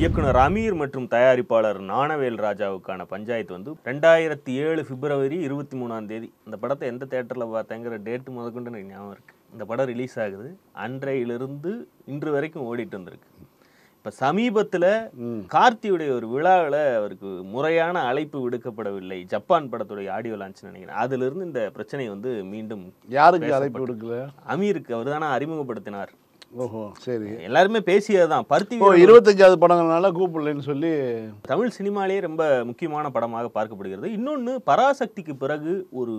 இயக்குனர் அமீர் மற்றும் தயாரிப்பாளர் நானவேல் ராஜாவுக்கான பஞ்சாயத்து வந்து ரெண்டாயிரத்தி ஏழு பிப்ரவரி இருபத்தி மூணாம் தேதி இந்த படத்தை எந்த தேட்டரில் பார்த்தேங்கிற டேட்டு முதற்கொண்டு எனக்கு ஞாபகம் இருக்குது இந்த படம் ரிலீஸ் ஆகுது அன்றையிலிருந்து இன்று வரைக்கும் ஓடிட்டு வந்திருக்கு இப்போ சமீபத்தில் கார்த்தியுடைய ஒரு விழாவில் அவருக்கு முறையான அழைப்பு விடுக்கப்படவில்லை ஜப்பான் படத்துடைய ஆடியோ லான்ச் நினைக்கிறேன் அதிலிருந்து இந்த பிரச்சனை வந்து மீண்டும் யாருக்கு அழைப்பு விடுக்கல அமீருக்கு அவர் தானே அறிமுகப்படுத்தினார் ஓஹோ சரி எல்லாருமே பேசியது தான் பருத்தி ஓ இருபத்தஞ்சாவது படங்கள்னால கூப்பிடலன்னு சொல்லி தமிழ் சினிமாலேயே ரொம்ப முக்கியமான படமாக பார்க்கப்படுகிறது இன்னொன்று பராசக்திக்கு பிறகு ஒரு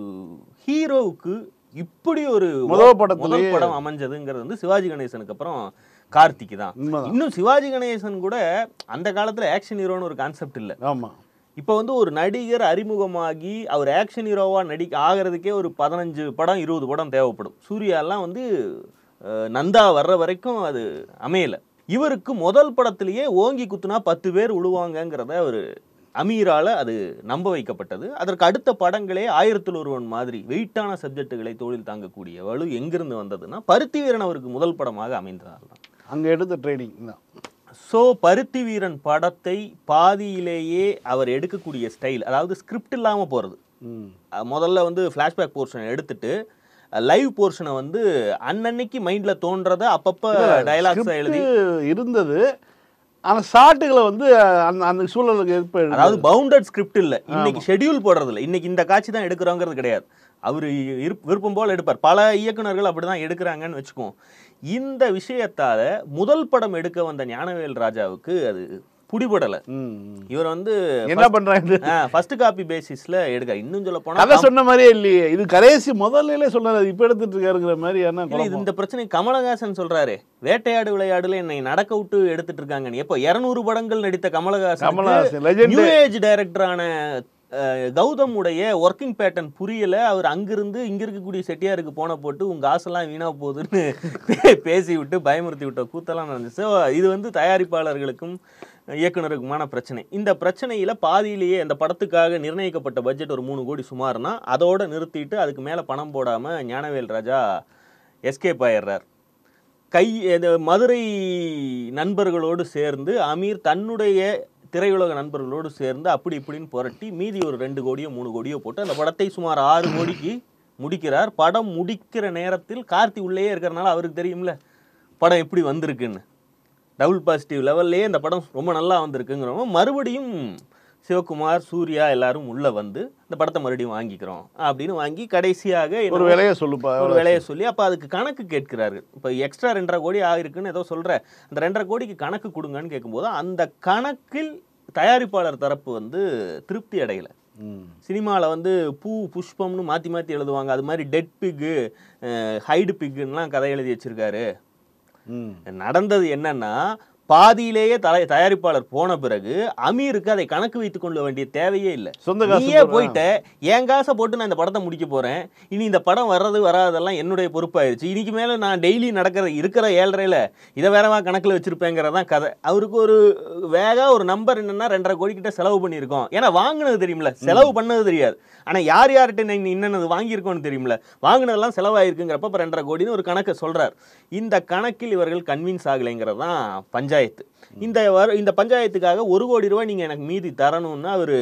ஹீரோவுக்கு இப்படி ஒரு முதல் படத்துல படம் அமைஞ்சதுங்கிறது வந்து சிவாஜி கணேசனுக்கு அப்புறம் கார்த்திக்கு தான் இன்னும் சிவாஜி கணேசன் கூட அந்த காலத்துல ஆக்ஷன் ஹீரோன்னு ஒரு கான்செப்ட் இல்லை ஆமா இப்போ வந்து ஒரு நடிகர் அறிமுகமாகி அவர் ஆக்ஷன் ஹீரோவாக நடிக்க ஆகிறதுக்கே ஒரு பதினஞ்சு படம் இருபது படம் தேவைப்படும் சூர்யாலாம் வந்து நந்தா வர்ற வரைக்கும் அது அமையலை இவருக்கு முதல் படத்திலேயே ஓங்கி குத்துனா பத்து பேர் உழுவாங்கங்கிறத ஒரு அமீரால் அது நம்ப வைக்கப்பட்டது அதற்கு அடுத்த படங்களே ஆயிரத்தில் ஒருவன் மாதிரி வெயிட்டான சப்ஜெக்டுகளை தோழில் தாங்கக்கூடிய வலு எங்கிருந்து வந்ததுன்னா பருத்தி வீரன் அவருக்கு முதல் படமாக அமைந்ததால் தான் அங்கே எடுத்த ட்ரைனிங் தான் ஸோ பருத்தி வீரன் படத்தை பாதியிலேயே அவர் எடுக்கக்கூடிய ஸ்டைல் அதாவது ஸ்கிரிப்ட் இல்லாமல் போகிறது முதல்ல வந்து ஃப்ளாஷ்பேக் போர்ஷன் எடுத்துட்டு லைவ் போர்ஷனை வந்து அன்னன்னைக்கு மைண்டில் தோன்றதை அப்பப்போ டைலாக்ஸ் எழுதி இருந்தது ஆனால் ஷார்ட்டுகளை வந்து அந்த அந்த சூழலுக்கு ஏற்ப அதாவது பவுண்டட் ஸ்கிரிப்ட் இல்லை இன்னைக்கு ஷெடியூல் போடுறது இல்லை இன்னைக்கு இந்த காட்சி தான் எடுக்கிறோங்கிறது கிடையாது அவர் விருப்பம் போல் எடுப்பார் பல இயக்குநர்கள் அப்படி தான் எடுக்கிறாங்கன்னு வச்சுக்குவோம் இந்த விஷயத்தால் முதல் படம் எடுக்க வந்த ஞானவேல் ராஜாவுக்கு அது பிடிபடலை இவர் வந்து என்ன பண்றாரு ஃபர்ஸ்ட் காப்பி பேசிஸ்ல எடுக்க இன்னும் சொல்ல போனா அதை சொன்ன மாதிரியே இல்லையே இது கடைசி முதல்ல சொன்னாரு இப்ப எடுத்துட்டு இருக்காருங்கிற மாதிரி இது இந்த பிரச்சனை கமலஹாசன் சொல்றாரு வேட்டையாடு விளையாடுல என்னை நடக்க விட்டு எடுத்துட்டு இருக்காங்கன்னு எப்போ இரநூறு படங்கள் நடித்த கமலஹாசன் கமலஹாசன் நியூ ஏஜ் டைரக்டரான கௌதம் உடைய ஒர்க்கிங் பேட்டர்ன் புரியல அவர் அங்கிருந்து இங்க இருக்கக்கூடிய செட்டியாருக்கு போன போட்டு உங்க காசெல்லாம் வீணா போகுதுன்னு பேசி விட்டு பயமுறுத்தி விட்ட கூத்தெல்லாம் நடந்துச்சு இது வந்து தயாரிப்பாளர்களுக்கும் இயக்குனருக்குமான பிரச்சனை இந்த பிரச்சனையில் பாதியிலேயே இந்த படத்துக்காக நிர்ணயிக்கப்பட்ட பட்ஜெட் ஒரு மூணு கோடி சுமார்னா அதோடு நிறுத்திட்டு அதுக்கு மேலே பணம் போடாமல் ஞானவேல் ராஜா எஸ்கேப் ஆயிடுறார் கை மதுரை நண்பர்களோடு சேர்ந்து அமீர் தன்னுடைய திரையுலக நண்பர்களோடு சேர்ந்து அப்படி இப்படின்னு புரட்டி மீதி ஒரு ரெண்டு கோடியோ மூணு கோடியோ போட்டு அந்த படத்தை சுமார் ஆறு கோடிக்கு முடிக்கிறார் படம் முடிக்கிற நேரத்தில் கார்த்தி உள்ளேயே இருக்கிறனால அவருக்கு தெரியும்ல படம் எப்படி வந்திருக்குன்னு டபுள் பாசிட்டிவ் லெவல்லையே இந்த படம் ரொம்ப நல்லா வந்திருக்குங்கிறவங்க மறுபடியும் சிவகுமார் சூர்யா எல்லாரும் உள்ளே வந்து இந்த படத்தை மறுபடியும் வாங்கிக்கிறோம் அப்படின்னு வாங்கி கடைசியாக ஒரு விலையை சொல்லுப்பா ஒரு விலையை சொல்லி அப்போ அதுக்கு கணக்கு கேட்கிறாரு இப்போ எக்ஸ்ட்ரா ரெண்டரை கோடி ஆகிருக்குன்னு ஏதோ சொல்கிற அந்த ரெண்டரை கோடிக்கு கணக்கு கொடுங்கன்னு கேட்கும்போது அந்த கணக்கில் தயாரிப்பாளர் தரப்பு வந்து திருப்தி அடையலை சினிமாவில் வந்து பூ புஷ்பம்னு மாற்றி மாற்றி எழுதுவாங்க அது மாதிரி டெட் பிக்கு ஹைடு பிக்குன்னெலாம் கதை எழுதி வச்சுருக்காரு நடந்தது என்னன்னா பாதியிலேயே தலை தயாரிப்பாளர் போன பிறகு அமீருக்கு அதை கணக்கு வைத்துக் கொள்ள வேண்டிய தேவையே இல்லை சொந்த நீயே போயிட்டு என் காசை போட்டு நான் இந்த படத்தை முடிக்க போறேன் இனி இந்த படம் வர்றது வராதெல்லாம் என்னுடைய பொறுப்பாயிருச்சு இன்னைக்கு மேல நான் டெய்லி நடக்கிற இருக்கிற ஏழரையில இதை வேறவா கணக்கில் தான் கதை அவருக்கு ஒரு வேக ஒரு நம்பர் என்னன்னா ரெண்டரை கோடி கிட்ட செலவு பண்ணியிருக்கோம் ஏன்னா வாங்கினது தெரியுமில செலவு பண்ணது தெரியாது ஆனா யார் யார்கிட்ட இன்னது வாங்கியிருக்கோன்னு தெரியுமில வாங்கினதெல்லாம் செலவாயிருக்குங்கிறப்ப ரெண்டரை கோடின்னு ஒரு கணக்கை சொல்றாரு இந்த கணக்கில் இவர்கள் கன்வின்ஸ் ஆகலைங்கிறது தான் பஞ்ச பஞ்சாயத்து இந்த இந்த பஞ்சாயத்துக்காக ஒரு கோடி ரூபாய் நீங்கள் எனக்கு மீதி தரணும்னா அவர்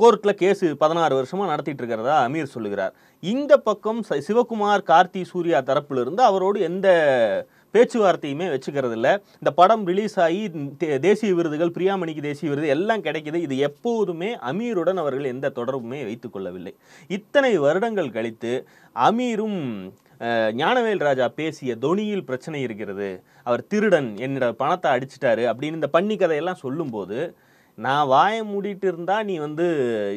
கோர்ட்டில் கேஸு பதினாறு வருஷமாக நடத்திட்டு இருக்கிறதா அமீர் சொல்லுகிறார் இந்த பக்கம் சிவகுமார் கார்த்தி சூர்யா தரப்பிலிருந்து அவரோடு எந்த பேச்சுவார்த்தையுமே வச்சுக்கிறது இல்லை இந்த படம் ரிலீஸ் ஆகி தேசிய விருதுகள் பிரியாமணிக்கு தேசிய விருது எல்லாம் கிடைக்கிது இது எப்போதுமே அமீருடன் அவர்கள் எந்த தொடர்புமே வைத்துக்கொள்ளவில்லை இத்தனை வருடங்கள் கழித்து அமீரும் ஞானவேல் ராஜா பேசிய தொனியில் பிரச்சனை இருக்கிறது அவர் திருடன் என்னோட பணத்தை அடிச்சிட்டாரு அப்படின்னு இந்த பண்ணி கதையெல்லாம் சொல்லும்போது நான் வாய மூடிட்டு இருந்தால் நீ வந்து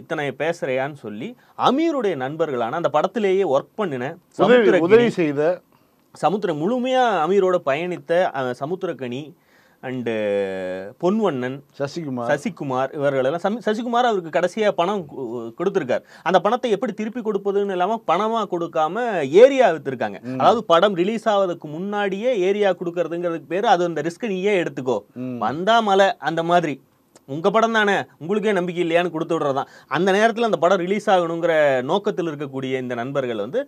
இத்தனை பேசுகிறையான்னு சொல்லி அமீருடைய நண்பர்களான அந்த படத்திலேயே ஒர்க் பண்ணின உதவி செய்த சமுத்திர முழுமையாக அமீரோட பயணித்த சமுத்திரக்கணி அண்டு பொன்வண்ணன் சசிகுமார் சசிகுமார் இவர்களெல்லாம் சமி சசிகுமார் அவருக்கு கடைசியாக பணம் கொடுத்துருக்கார் அந்த பணத்தை எப்படி திருப்பி கொடுப்பதுன்னு இல்லாமல் பணமாக கொடுக்காம ஏரியா விற்றுருக்காங்க அதாவது படம் ரிலீஸ் ஆவதற்கு முன்னாடியே ஏரியா கொடுக்கறதுங்கிறதுக்கு பேர் அது அந்த ரிஸ்க் நீயே எடுத்துக்கோ வந்தா மலை அந்த மாதிரி உங்கள் படம் தானே உங்களுக்கே நம்பிக்கை இல்லையான்னு கொடுத்து விடுறதான் அந்த நேரத்தில் அந்த படம் ரிலீஸ் ஆகணுங்கிற நோக்கத்தில் இருக்கக்கூடிய இந்த நண்பர்கள் வந்து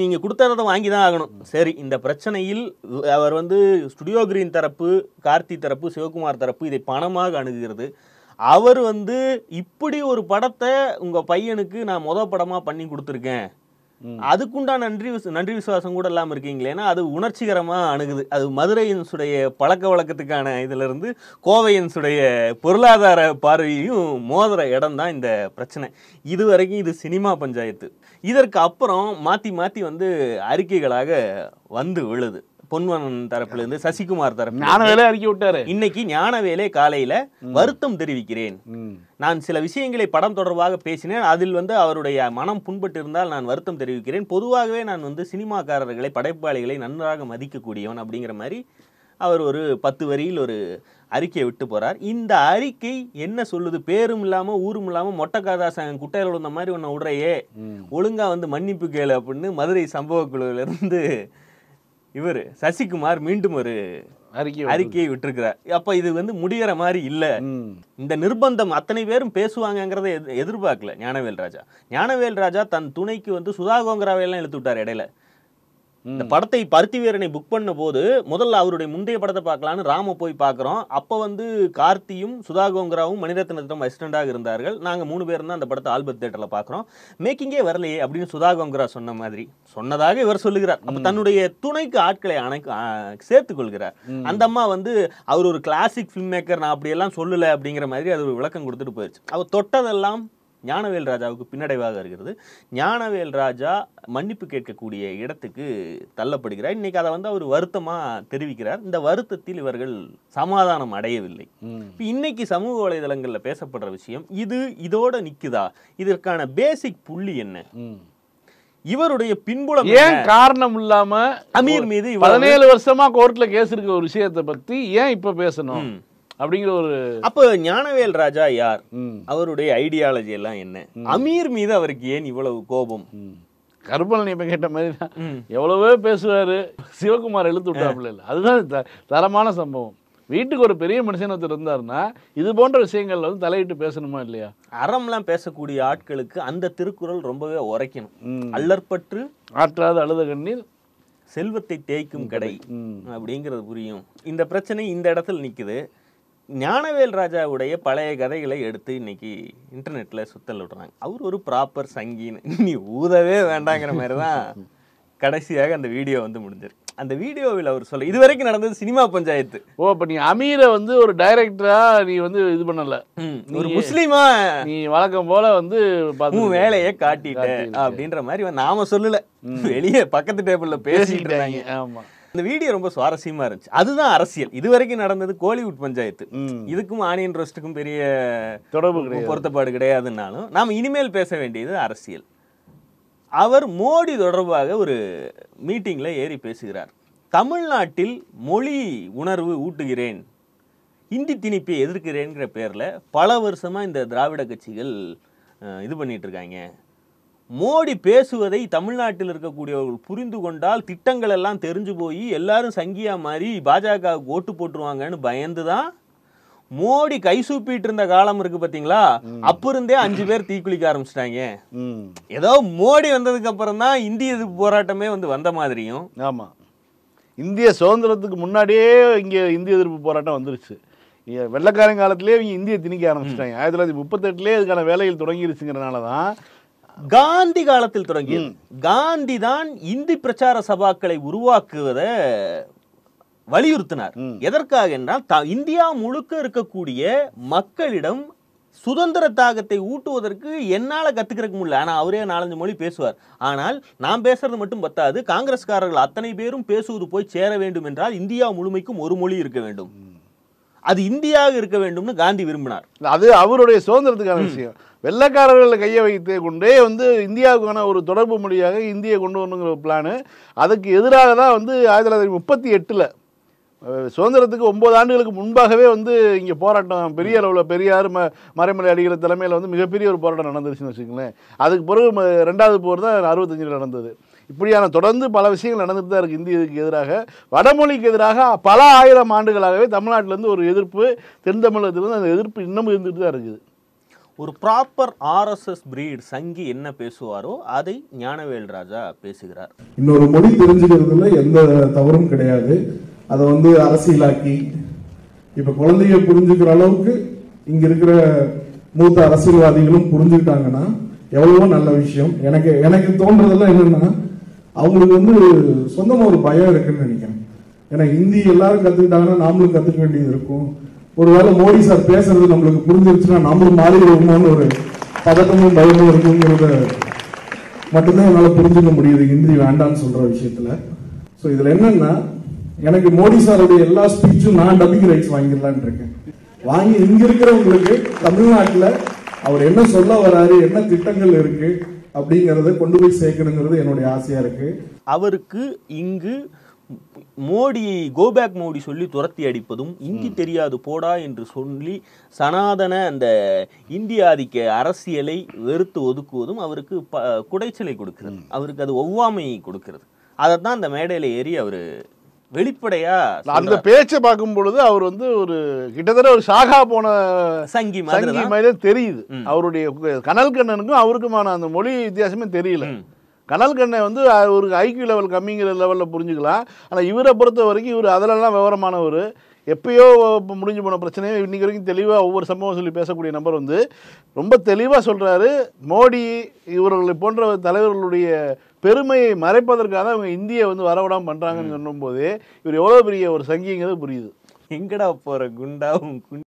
நீங்கள் கொடுத்ததை வாங்கி தான் ஆகணும் சரி இந்த பிரச்சனையில் அவர் வந்து ஸ்டுடியோ கிரீன் தரப்பு கார்த்தி தரப்பு சிவகுமார் தரப்பு இதை பணமாக அணுகுகிறது அவர் வந்து இப்படி ஒரு படத்தை உங்கள் பையனுக்கு நான் மொதல் படமாக பண்ணி கொடுத்துருக்கேன் அதுக்குண்டான நன்றி நன்றி விசுவாசம் கூட இல்லாமல் இருக்கீங்களே ஏன்னா அது உணர்ச்சிகரமாக அணுகுது அது மதுரையின்ஸுடைய பழக்க வழக்கத்துக்கான இதிலிருந்து கோவையின்ஸுடைய பொருளாதார பார்வையும் மோதிர இடம் தான் இந்த பிரச்சனை இது வரைக்கும் இது சினிமா பஞ்சாயத்து இதற்கு அப்புறம் மாற்றி மாற்றி வந்து அறிக்கைகளாக வந்து விழுது பொன்வனன் தரப்புல இருந்து சசிகுமார் தரப்பு வேலை அறிக்கை விட்டாரு இன்னைக்கு வேலை காலையில வருத்தம் தெரிவிக்கிறேன் நான் சில விஷயங்களை படம் தொடர்பாக பேசினேன் அதில் வந்து அவருடைய மனம் புண்பட்டு இருந்தால் நான் வருத்தம் தெரிவிக்கிறேன் பொதுவாகவே நான் வந்து சினிமாக்காரர்களை படைப்பாளிகளை நன்றாக மதிக்கக்கூடியவன் அப்படிங்கிற மாதிரி அவர் ஒரு பத்து வரியில் ஒரு அறிக்கையை விட்டு போகிறார் இந்த அறிக்கை என்ன சொல்லுது பேரும் இல்லாமல் ஊரும் இல்லாமல் மொட்டை காதாசன் குட்டையில் விழுந்த மாதிரி ஒன்று விடுறையே ஒழுங்காக வந்து மன்னிப்பு கேளு அப்படின்னு மதுரை சம்பவ குழுவிலேருந்து இவர் சசிகுமார் மீண்டும் ஒரு அறிக்கை அறிக்கையை விட்டுருக்கிறார் அப்போ இது வந்து முடிகிற மாதிரி இல்லை இந்த நிர்பந்தம் அத்தனை பேரும் பேசுவாங்கங்கிறத எதிர்பார்க்கல ஞானவேல் ராஜா ஞானவேல் ராஜா தன் துணைக்கு வந்து சுதா எல்லாம் இழுத்து விட்டார் இடையில இந்த படத்தை பருத்திவீரனை புக் பண்ண போது முதல்ல அவருடைய முந்தைய படத்தை பார்க்கலான்னு ராம போய் பார்க்குறோம் அப்போ வந்து கார்த்தியும் சுதா கோங்கராவும் மணிரத்னத்திடம் அசிஸ்டண்டாக இருந்தார்கள் நாங்கள் மூணு பேரும் தான் அந்த படத்தை ஆல்பர்ட் தேட்டரில் பார்க்குறோம் மேக்கிங்கே வரலையே அப்படின்னு சுதா கோங்கரா சொன்ன மாதிரி சொன்னதாக இவர் சொல்லுகிறார் அப்போ தன்னுடைய துணைக்கு ஆட்களை சேர்த்து கொள்கிறார் அந்த அம்மா வந்து அவர் ஒரு கிளாசிக் ஃபில்ம் மேக்கர் நான் அப்படியெல்லாம் சொல்லலை அப்படிங்கிற மாதிரி அது ஒரு விளக்கம் கொடுத்துட்டு போயிடுச்சு அவர் தொட்டதெல்லாம் ஞானவேல் ராஜாவுக்கு பின்னடைவாக இருக்கிறது ஞானவேல் ராஜா மன்னிப்பு கேட்கக்கூடிய இடத்துக்கு தள்ளப்படுகிறார் இன்னைக்கு அதை வந்து அவர் வருத்தமாக தெரிவிக்கிறார் இந்த வருத்தத்தில் இவர்கள் சமாதானம் அடையவில்லை இப்போ இன்னைக்கு சமூக வலைதளங்களில் பேசப்படுற விஷயம் இது இதோட நிற்குதா இதற்கான பேசிக் புள்ளி என்ன இவருடைய பின்புலம் ஏன் காரணம் இல்லாம அமீர் மீது பதினேழு வருஷமா கோர்ட்ல கேஸ் இருக்க ஒரு விஷயத்தை பத்தி ஏன் இப்ப பேசணும் அப்படிங்கிற ஒரு அப்போ ஞானவேல் ராஜா யார் அவருடைய ஐடியாலஜி எல்லாம் என்ன அமீர் மீது அவருக்கு ஏன் இவ்வளவு கோபம் கருப்பலன் இப்ப கேட்ட மாதிரி தான் எவ்வளவோ பேசுவாரு சிவகுமார் எழுத்து விட்டாப்ல இல்லை அதுதான் தரமான சம்பவம் வீட்டுக்கு ஒரு பெரிய மனுஷன் ஒருத்தர் இருந்தாருன்னா இது போன்ற விஷயங்கள்ல வந்து தலையிட்டு பேசணுமா இல்லையா அறம்லாம் பேசக்கூடிய ஆட்களுக்கு அந்த திருக்குறள் ரொம்பவே உரைக்கணும் அல்லற்பற்று ஆற்றாத அழுத கண்ணீர் செல்வத்தை தேய்க்கும் கடை அப்படிங்கிறது புரியும் இந்த பிரச்சனை இந்த இடத்துல நிற்குது ஞானவேல் ராஜாவுடைய பழைய கதைகளை எடுத்து இன்னைக்கு இன்டர்நெட்டில் சுத்தல் விடுறாங்க அவர் ஒரு ப்ராப்பர் சங்கின்னு நீ ஊதவே வேண்டாங்கிற மாதிரி தான் கடைசியாக அந்த வீடியோ வந்து முடிஞ்சிருக்கு அந்த வீடியோவில் அவர் சொல்ல இது வரைக்கும் நடந்தது சினிமா பஞ்சாயத்து ஓ அப்போ நீ அமீரை வந்து ஒரு டைரக்டரா நீ வந்து இது பண்ணல ஒரு முஸ்லீமா நீ வழக்கம் போல வந்து உன் வேலையை காட்டிட்ட அப்படின்ற மாதிரி நாம சொல்லலை வெளியே பக்கத்து டேபிள்ல பேசிட்டு இருக்காங்க ஆமா இந்த வீடியோ ரொம்ப சுவாரஸ்யமா இருந்துச்சு அதுதான் அரசியல் இது வரைக்கும் நடந்தது கோலிவுட் பஞ்சாயத்து இதுக்கும் ஆனியன் ரோஸ்ட்டுக்கும் பெரிய தொடர்பு பொருத்தப்பாடு கிடையாதுன்னாலும் நாம் இனிமேல் பேச வேண்டியது அரசியல் அவர் மோடி தொடர்பாக ஒரு மீட்டிங்கில் ஏறி பேசுகிறார் தமிழ்நாட்டில் மொழி உணர்வு ஊட்டுகிறேன் இந்தி திணிப்பை எதிர்க்கிறேங்கிற பேரில் பல வருஷமாக இந்த திராவிட கட்சிகள் இது பண்ணிகிட்ருக்காங்க மோடி பேசுவதை தமிழ்நாட்டில் இருக்கக்கூடியவர்கள் புரிந்து கொண்டால் திட்டங்கள் எல்லாம் தெரிஞ்சு போய் எல்லாரும் சங்கியா மாதிரி பாஜகவுக்கு ஓட்டு போட்டுருவாங்கன்னு பயந்து தான் மோடி கை சூப்பிட்டு இருந்த காலம் இருக்கு பாத்தீங்களா அப்ப இருந்தே அஞ்சு பேர் தீக்குளிக்க ஆரம்பிச்சிட்டாங்க ஏதோ மோடி வந்ததுக்கு அப்புறம் தான் இந்திய எதிர்ப்பு போராட்டமே வந்து வந்த மாதிரியும் ஆமா இந்திய சுதந்திரத்துக்கு முன்னாடியே இங்க இந்திய எதிர்ப்பு போராட்டம் வந்துருச்சு வெள்ளக்காரன் காலத்திலேயே இவங்க இந்திய திணிக்க ஆரம்பிச்சிட்டாங்க ஆயிரத்தி தொள்ளாயிரத்தி முப்பத்தெட்டுலேயே இதுக்கான வேலைகள் தொடங்கிருச்சுங்கிறனால தான் காந்தி காலத்தில் தொடங்கி காந்தி தான் இந்தி பிரச்சார சபாக்களை உருவாக்குவத வலியுறுத்தினார் எதற்காக என்றால் இந்தியா முழுக்க இருக்கக்கூடிய மக்களிடம் சுதந்திர தாகத்தை ஊட்டுவதற்கு என்னால் கத்துக்கிறதுக்கு முடியல ஆனால் அவரே நாலஞ்சு மொழி பேசுவார் ஆனால் நான் பேசுறது மட்டும் பத்தாது காங்கிரஸ்காரர்கள் அத்தனை பேரும் பேசுவது போய் சேர வேண்டும் என்றால் இந்தியா முழுமைக்கும் ஒரு மொழி இருக்க வேண்டும் அது இந்தியாக இருக்க வேண்டும்னு காந்தி விரும்பினார் அது அவருடைய சுதந்திரத்துக்கான விஷயம் வெள்ளக்காரர்கள் கையை வைத்து கொண்டே வந்து இந்தியாவுக்கான ஒரு தொடர்பு மொழியாக இந்தியை கொண்டு வரணுங்கிற பிளானு அதுக்கு எதிராக தான் வந்து ஆயிரத்தி தொள்ளாயிரத்தி முப்பத்தி எட்டில் சுதந்திரத்துக்கு ஒம்பது ஆண்டுகளுக்கு முன்பாகவே வந்து இங்கே போராட்டம் பெரிய அளவில் பெரியார் ம மறைமலை அடிகள் தலைமையில் வந்து மிகப்பெரிய ஒரு போராட்டம் நடந்துருச்சுன்னு வச்சுக்கங்களேன் அதுக்கு பிறகு ரெண்டாவது போர் தான் அறுபத்தஞ்சில் நடந்தது இப்படியான தொடர்ந்து பல விஷயங்கள் நடந்துட்டு தான் இருக்குது இந்தியதுக்கு எதிராக வடமொழிக்கு எதிராக பல ஆயிரம் ஆண்டுகளாகவே தமிழ்நாட்டிலேருந்து ஒரு எதிர்ப்பு தென் இருந்து அந்த எதிர்ப்பு இன்னமும் இருந்துகிட்டு தான் இருக்குது ஒரு ப்ராப்பர் ஆர்எஸ்எஸ் பிரீட் சங்கி என்ன பேசுவாரோ அதை ஞானவேல் ராஜா பேசுகிறார் இன்னொரு மொழி தெரிஞ்சுக்கிறதுல எந்த தவறும் கிடையாது அதை வந்து அரசியலாக்கி இப்ப குழந்தைய புரிஞ்சுக்கிற அளவுக்கு இங்க இருக்கிற மூத்த அரசியல்வாதிகளும் புரிஞ்சுக்கிட்டாங்கன்னா எவ்வளவோ நல்ல விஷயம் எனக்கு எனக்கு தோன்றதெல்லாம் என்னன்னா அவங்களுக்கு வந்து சொந்தமா ஒரு பயம் இருக்குன்னு நினைக்கிறேன் ஏன்னா ஹிந்தி எல்லாரும் கத்துக்கிட்டாங்கன்னா நாமளும் கத்துக்க வேண்டியது இருக்கும் ஒருவேளை மோடி சார் பேசுறது நம்மளுக்கு புரிஞ்சிருச்சுன்னா நம்மளும் மாறிடுவோமோன்னு ஒரு பதட்டமும் பயமும் இருக்குங்கிறத மட்டும்தான் என்னால் புரிஞ்சுக்க முடியுது ஹிந்தி வேண்டாம்னு சொல்ற விஷயத்துல ஸோ இதுல என்னன்னா எனக்கு மோடி சாருடைய எல்லா ஸ்பீச்சும் நான் டபிங் ரைட்ஸ் வாங்கிடலான் இருக்கேன் வாங்கி இங்க இருக்கிறவங்களுக்கு தமிழ்நாட்டில் அவர் என்ன சொல்ல வராரு என்ன திட்டங்கள் இருக்கு அப்படிங்கறத கொண்டு போய் சேர்க்கணுங்கிறது என்னுடைய ஆசையா இருக்கு அவருக்கு இங்கு மோடியை கோபேக் மோடி சொல்லி துரத்தி அடிப்பதும் இந்தி தெரியாது போடா என்று சொல்லி சனாதன அந்த இந்திய ஆதிக்க அரசியலை வெறுத்து ஒதுக்குவதும் அவருக்கு ப குடைச்சலை கொடுக்கிறது அவருக்கு அது ஒவ்வாமையை கொடுக்கிறது அதை தான் அந்த மேடையில் ஏறி அவர் வெளிப்படையா அந்த பேச்சை பார்க்கும் பொழுது அவர் வந்து ஒரு கிட்டத்தட்ட ஒரு ஷாகா போன சங்கி சங்கி மாதிரி தெரியுது அவருடைய கனல் கண்ணனுக்கும் அவருக்குமான அந்த மொழி வித்தியாசமே தெரியல கனல் கண்ணை வந்து ஒரு ஐக்கியூ லெவல் கம்மிங்கிற லெவலில் புரிஞ்சுக்கலாம் ஆனால் இவரை பொறுத்த வரைக்கும் இவர் அதிலெல்லாம் விவரமானவர் எப்பயோ முடிஞ்சு போன பிரச்சனையும் இன்றைக்கி வரைக்கும் தெளிவாக ஒவ்வொரு சம்பவம் சொல்லி பேசக்கூடிய நபர் வந்து ரொம்ப தெளிவாக சொல்கிறாரு மோடி இவர்களை போன்ற தலைவர்களுடைய பெருமையை மறைப்பதற்காக தான் இவங்க இந்தியை வந்து வரவிடாமல் பண்ணுறாங்கன்னு சொல்லும்போது இவர் எவ்வளோ பெரிய ஒரு சங்கிங்கிறது புரியுது எங்கடா போகிற குண்டாவும் குண்ட்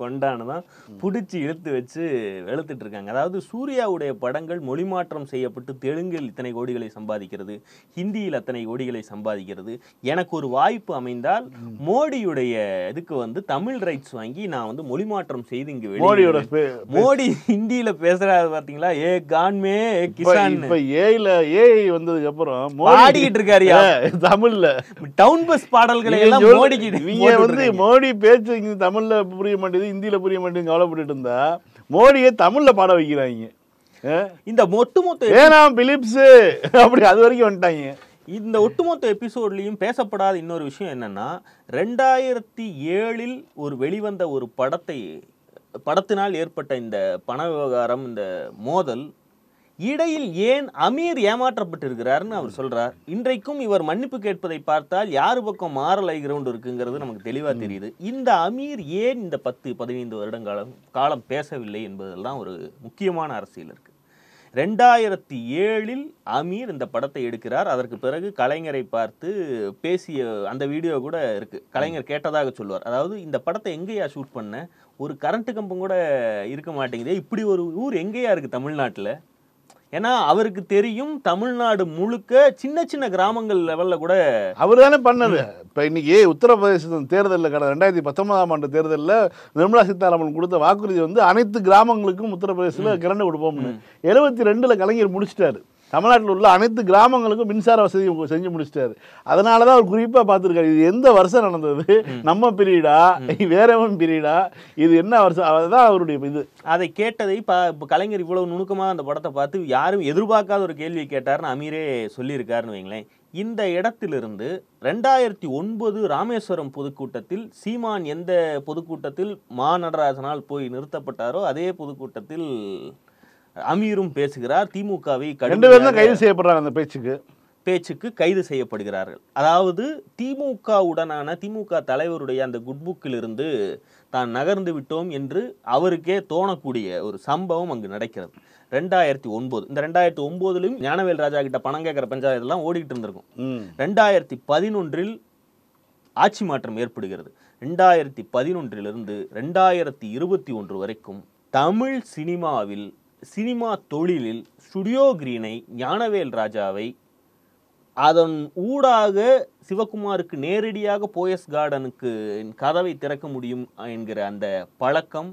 கொண்டான்னு பிடிச்சி இழுத்து வச்சு வெளுத்துட்டு இருக்காங்க அதாவது சூர்யாவுடைய படங்கள் மொழி மாற்றம் செய்யப்பட்டு தெலுங்கில் இத்தனை கோடிகளை சம்பாதிக்கிறது ஹிந்தியில் அத்தனை கோடிகளை சம்பாதிக்கிறது எனக்கு ஒரு வாய்ப்பு அமைந்தால் மோடியுடைய இதுக்கு வந்து தமிழ் ரைட்ஸ் வாங்கி நான் வந்து மொழி மாற்றம் செய்து இங்கு மோடியோட மோடி ஹிந்தியில பேசுறாரு பாத்தீங்களா ஏ கான்மே கிசான் இப்ப ஏல ஏ வந்ததுக்கு அப்புறம் மாடிக்கிட்டு இருக்காருயா தமிழ்ல டவுன் பஸ் பாடல்களை எல்லாம் மோடிக்கு வந்து மோடி பேச்சு தமிழ்ல புரிய மாட்டேங்குது எது இந்தியில் புரிய மாட்டேங்க கவலைப்பட்டுட்டு இருந்தா மோடியை தமிழில் பாட வைக்கிறாங்க இந்த ஒட்டுமொத்த ஏனா பிலிப்ஸு அப்படி அது வரைக்கும் வந்துட்டாங்க இந்த ஒட்டுமொத்த எபிசோட்லையும் பேசப்படாத இன்னொரு விஷயம் என்னன்னா ரெண்டாயிரத்தி ஏழில் ஒரு வெளிவந்த ஒரு படத்தை படத்தினால் ஏற்பட்ட இந்த பண விவகாரம் இந்த மோதல் இடையில் ஏன் அமீர் ஏமாற்றப்பட்டிருக்கிறார்னு அவர் சொல்றார் இன்றைக்கும் இவர் மன்னிப்பு கேட்பதை பார்த்தால் யாரு பக்கம் மாறல் கிரவுண்ட் இருக்குங்கிறது நமக்கு தெளிவா தெரியுது இந்த அமீர் ஏன் இந்த பத்து பதினைந்து வருடங்காலம் காலம் பேசவில்லை என்பதெல்லாம் ஒரு முக்கியமான அரசியல் இருக்கு ரெண்டாயிரத்தி ஏழில் அமீர் இந்த படத்தை எடுக்கிறார் அதற்கு பிறகு கலைஞரை பார்த்து பேசிய அந்த வீடியோ கூட இருக்கு கலைஞர் கேட்டதாக சொல்லுவார் அதாவது இந்த படத்தை எங்கேயா ஷூட் பண்ண ஒரு கரண்ட் கம்பம் கூட இருக்க மாட்டேங்குது இப்படி ஒரு ஊர் எங்கேயா இருக்கு தமிழ்நாட்டில் ஏன்னா அவருக்கு தெரியும் தமிழ்நாடு முழுக்க சின்ன சின்ன கிராமங்கள் லெவலில் கூட அவர் தானே பண்ணது இப்போ இன்னைக்கு உத்தரப்பிரதேச தேர்தலில் கடந்த ரெண்டாயிரத்தி பத்தொன்பதாம் ஆண்டு தேர்தலில் நிர்மலா சீதாராமன் கொடுத்த வாக்குறுதி வந்து அனைத்து கிராமங்களுக்கும் உத்தரப்பிரதேசத்தில் கிரண்டு கொடுப்போம்னு எழுபத்தி ரெண்டில் கலைஞர் முடிச்சிட்டாரு தமிழ்நாட்டில் உள்ள அனைத்து கிராமங்களுக்கும் மின்சார வசதி செஞ்சு முடிச்சிட்டாரு அதனால தான் அவர் குறிப்பாக பார்த்துருக்காரு இது எந்த வருஷம் நடந்தது நம்ம பிரியடா வேறவன் பிரியடா இது என்ன வருஷம் அதுதான் அவருடைய இது அதை கேட்டதை இப்போ கலைஞர் இவ்வளவு நுணுக்கமாக அந்த படத்தை பார்த்து யாரும் எதிர்பார்க்காத ஒரு கேள்வியை கேட்டார்னு அமீரே சொல்லியிருக்காருன்னு வைங்களேன் இந்த இடத்திலிருந்து ரெண்டாயிரத்தி ஒன்பது ராமேஸ்வரம் பொதுக்கூட்டத்தில் சீமான் எந்த பொதுக்கூட்டத்தில் மா நடராஜனால் போய் நிறுத்தப்பட்டாரோ அதே பொதுக்கூட்டத்தில் அமீரும் பேசுகிறார் திமுகவை ரெண்டு பேரும் கைது செய்யப்படுறாங்க அந்த பேச்சுக்கு பேச்சுக்கு கைது செய்யப்படுகிறார்கள் அதாவது திமுகவுடனான திமுக தலைவருடைய அந்த இருந்து தான் நகர்ந்து விட்டோம் என்று அவருக்கே தோணக்கூடிய ஒரு சம்பவம் அங்கு நடக்கிறது ரெண்டாயிரத்தி ஒன்பது இந்த ரெண்டாயிரத்தி ஒன்பதுலையும் ஞானவேல் ராஜா கிட்ட பணம் கேட்குற பஞ்சாயத்தெல்லாம் ஓடிக்கிட்டு இருந்திருக்கும் ரெண்டாயிரத்தி பதினொன்றில் ஆட்சி மாற்றம் ஏற்படுகிறது ரெண்டாயிரத்தி பதினொன்றிலிருந்து ரெண்டாயிரத்தி இருபத்தி ஒன்று வரைக்கும் தமிழ் சினிமாவில் சினிமா தொழிலில் ஸ்டுடியோ கிரீனை ஞானவேல் ராஜாவை அதன் ஊடாக சிவகுமாருக்கு நேரடியாக போயஸ் கார்டனுக்கு கதவை திறக்க முடியும் என்கிற அந்த பழக்கம்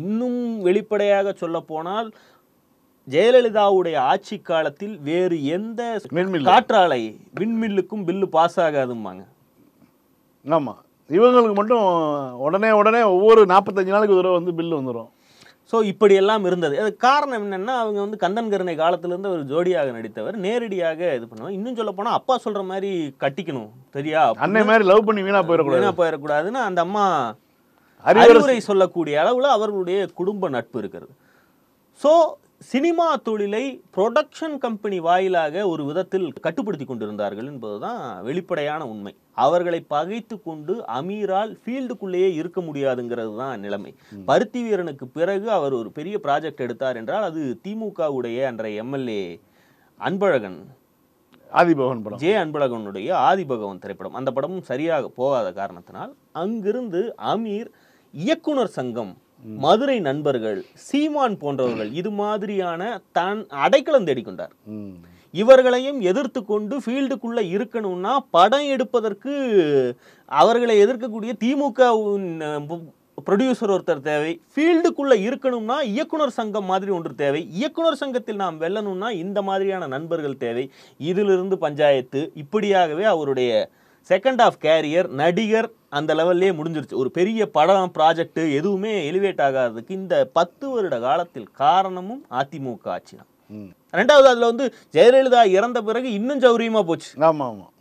இன்னும் வெளிப்படையாக சொல்லப்போனால் ஜெயலலிதாவுடைய ஆட்சி காலத்தில் வேறு எந்த காற்றாலை விண்மில்லுக்கும் பில்லு பாஸ் ஆகாதும்பாங்க ஆமாம் இவங்களுக்கு மட்டும் உடனே உடனே ஒவ்வொரு நாற்பத்தஞ்சு நாளுக்கு தடவை வந்து பில்லு வந்துடும் ஸோ இப்படியெல்லாம் இருந்தது அதுக்கு காரணம் என்னென்னா அவங்க வந்து கந்தன் கருணை காலத்திலேருந்து ஒரு ஜோடியாக நடித்தவர் நேரடியாக இது பண்ணுவாங்க இன்னும் சொல்ல போனால் அப்பா சொல்கிற மாதிரி கட்டிக்கணும் சரியா அன்னை மாதிரி லவ் பண்ணி வீணாக போயிடக்கூடாது வீணாக போயிடக்கூடாதுன்னு அந்த அம்மா அறிவுரை சொல்லக்கூடிய அளவில் அவர்களுடைய குடும்ப நட்பு இருக்கிறது ஸோ சினிமா தொழிலை புரொடக்ஷன் கம்பெனி வாயிலாக ஒரு விதத்தில் கட்டுப்படுத்தி கொண்டிருந்தார்கள் என்பதுதான் வெளிப்படையான உண்மை அவர்களை பகைத்து கொண்டு அமீரால் ஃபீல்டுக்குள்ளேயே இருக்க முடியாதுங்கிறது தான் நிலைமை பருத்தி வீரனுக்கு பிறகு அவர் ஒரு பெரிய ப்ராஜெக்ட் எடுத்தார் என்றால் அது திமுகவுடைய அன்றைய எம்எல்ஏ அன்பழகன் ஆதிபகவன் படம் ஜே அன்பழகனுடைய ஆதிபகவன் திரைப்படம் அந்த படமும் சரியாக போகாத காரணத்தினால் அங்கிருந்து அமீர் இயக்குனர் சங்கம் மதுரை நண்பர்கள் சீமான் போன்றவர்கள் இது மாதிரியான தன் அடைக்கலம் தேடிக்கொண்டார் இவர்களையும் எதிர்த்து கொண்டு ஃபீல்டுக்குள்ளே இருக்கணும்னா படம் எடுப்பதற்கு அவர்களை எதிர்க்கக்கூடிய திமுக ப்ரொடியூசர் ஒருத்தர் தேவை ஃபீல்டுக்குள்ளே இருக்கணும்னா இயக்குனர் சங்கம் மாதிரி ஒன்று தேவை இயக்குனர் சங்கத்தில் நாம் வெல்லணும்னா இந்த மாதிரியான நண்பர்கள் தேவை இதிலிருந்து பஞ்சாயத்து இப்படியாகவே அவருடைய செகண்ட் ஆஃப் கேரியர் நடிகர் அந்த லெவல்லே முடிஞ்சிருச்சு ஒரு பெரிய படம் ப்ராஜெக்ட் எதுவுமே எலிவேட் ஆகாததுக்கு இந்த பத்து வருட காலத்தில் காரணமும் அதிமுக ஆட்சி தான் ரெண்டாவது அதில் வந்து ஜெயலலிதா இறந்த பிறகு இன்னும் சௌரியமாக போச்சு ஆமாம் ஆமாம்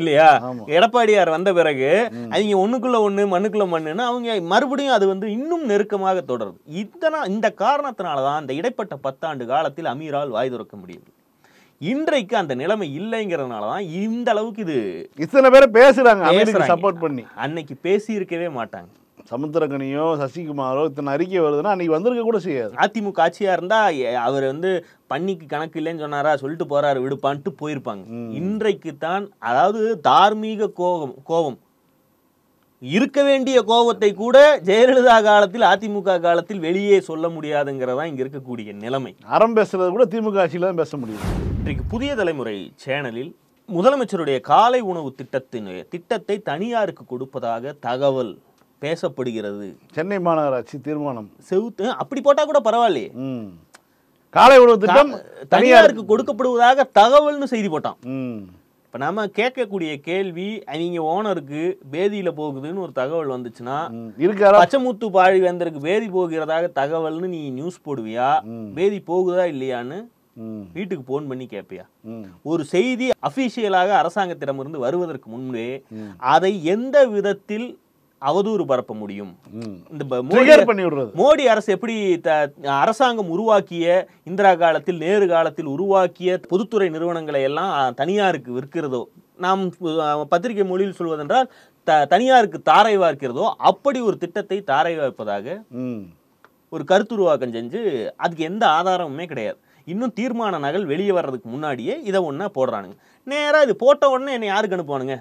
இல்லையா எடப்பாடியார் வந்த பிறகு அவங்க ஒண்ணுக்குள்ள ஒண்ணு மண்ணுக்குள்ள மண்ணுன்னு அவங்க மறுபடியும் அது வந்து இன்னும் நெருக்கமாக தொடருது இத்தனை இந்த காரணத்தினால தான் இடைப்பட்ட பத்தாண்டு காலத்தில் அமீரால் வாய் திறக்க முடியவில்லை இன்றைக்கு அந்த நிலைமை இல்லைங்கிறதுனால தான் இந்த அளவுக்கு இது இத்தனை பேரை பேசுறாங்க சப்போர்ட் பண்ணி அன்னைக்கு பேசி இருக்கவே மாட்டாங்க சமுத்திரக்கனியோ சசிகுமாரோ இத்தனை அறிக்கை வருதுன்னா அன்னைக்கு வந்திருக்க கூட செய்யாது அதிமுக ஆட்சியாக இருந்தால் அவர் வந்து பண்ணிக்கு கணக்கு இல்லைன்னு சொன்னாரா சொல்லிட்டு போறாரு விடுப்பான்ட்டு போயிருப்பாங்க இன்றைக்கு தான் அதாவது தார்மீக கோபம் கோபம் இருக்க வேண்டிய கோபத்தை கூட ஜெயலலிதா காலத்தில் அதிமுக காலத்தில் வெளியே சொல்ல முடியாதுங்கிறதா இங்க இருக்கக்கூடிய நிலைமை அறம் பேசுறது கூட திமுக ஆட்சியில தான் பேச முடியும் இன்றைக்கு புதிய தலைமுறை சேனலில் முதலமைச்சருடைய காலை உணவு திட்டத்தின் திட்டத்தை தனியாருக்கு கொடுப்பதாக தகவல் பேசப்படுகிறது சென்னை மாநகராட்சி தீர்மானம் செவுத்து அப்படி போட்டால் கூட பரவாயில்லையே காலை உணவு திட்டம் தனியாருக்கு கொடுக்கப்படுவதாக தகவல்னு செய்தி போட்டான் இப்போ நம்ம கேட்கக்கூடிய கேள்வி அவங்க ஓனருக்கு பேதியில் போகுதுன்னு ஒரு தகவல் வந்துச்சுன்னா இருக்காரா பச்சமுத்து பாழி வேந்தருக்கு பேதி போகிறதாக தகவல்னு நீ நியூஸ் போடுவியா பேதி போகுதா இல்லையான்னு வீட்டுக்கு போன் பண்ணி கேட்பியா ஒரு செய்தி அபிஷியலாக அரசாங்கத்திடமிருந்து வருவதற்கு முன்பே அதை எந்த விதத்தில் அவதூறு பரப்ப முடியும் இந்த மோடி அரசு எப்படி அரசாங்கம் உருவாக்கிய இந்திரா காலத்தில் நேரு காலத்தில் உருவாக்கிய பொதுத்துறை நிறுவனங்களை எல்லாம் தனியாருக்கு விற்கிறதோ நாம் பத்திரிகை மொழியில் சொல்வதென்றால் த தனியாருக்கு தாரை வார்க்கிறதோ அப்படி ஒரு திட்டத்தை தாரை வார்ப்பதாக ஒரு கருத்துருவாக்கம் செஞ்சு அதுக்கு எந்த ஆதாரமுமே கிடையாது இன்னும் தீர்மான நகல் வெளியே வர்றதுக்கு முன்னாடியே இதை ஒன்றா போடுறானுங்க நேராக இது போட்ட உடனே என்னை யாருக்கு அனுப்புவானுங்க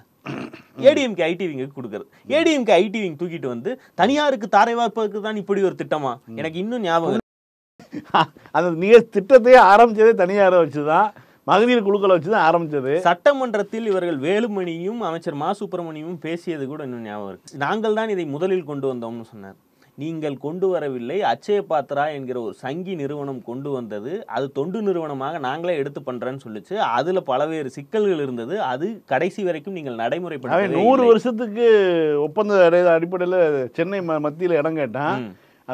ஏடிஎம்கே ஐடி விங்குக்கு கொடுக்குறது ஏடிஎம்கே ஐடி விங் தூக்கிட்டு வந்து தனியாருக்கு தாரை வார்ப்பதற்கு தான் இப்படி ஒரு திட்டமா எனக்கு இன்னும் ஞாபகம் அந்த நிகழ் திட்டத்தையே ஆரம்பிச்சதே தனியாரை வச்சுதான் மகளிர் குழுக்களை வச்சு தான் ஆரம்பிச்சது சட்டமன்றத்தில் இவர்கள் வேலுமணியும் அமைச்சர் மா சுப்பிரமணியமும் பேசியது கூட இன்னும் ஞாபகம் இருக்கு நாங்கள் தான் இதை முதலில் கொண்டு வந்தோம்னு சொன்னார் நீங்கள் கொண்டு வரவில்லை அச்சய பாத்ரா என்கிற ஒரு சங்கி நிறுவனம் கொண்டு வந்தது அது தொண்டு நிறுவனமாக நாங்களே எடுத்து பண்ணுறேன்னு சொல்லிச்சு அதில் பலவேறு சிக்கல்கள் இருந்தது அது கடைசி வரைக்கும் நீங்கள் நடைமுறைப்படுத்த நூறு வருஷத்துக்கு ஒப்பந்த அடிப்படையில் சென்னை மத்தியில் இடம் கேட்டான்